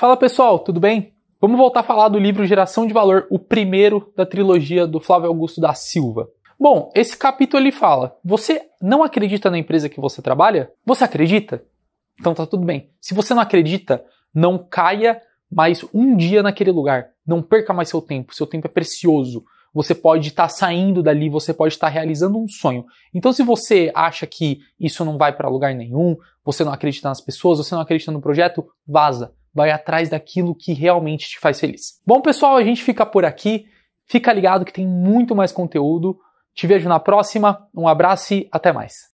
Fala pessoal, tudo bem? Vamos voltar a falar do livro Geração de Valor, o primeiro da trilogia do Flávio Augusto da Silva. Bom, esse capítulo ele fala: você não acredita na empresa que você trabalha? Você acredita? Então tá tudo bem. Se você não acredita, não caia mais um dia naquele lugar. Não perca mais seu tempo. Seu tempo é precioso. Você pode estar tá saindo dali, você pode estar tá realizando um sonho. Então, se você acha que isso não vai para lugar nenhum, você não acredita nas pessoas, você não acredita no projeto, vaza vai atrás daquilo que realmente te faz feliz. Bom, pessoal, a gente fica por aqui. Fica ligado que tem muito mais conteúdo. Te vejo na próxima. Um abraço e até mais.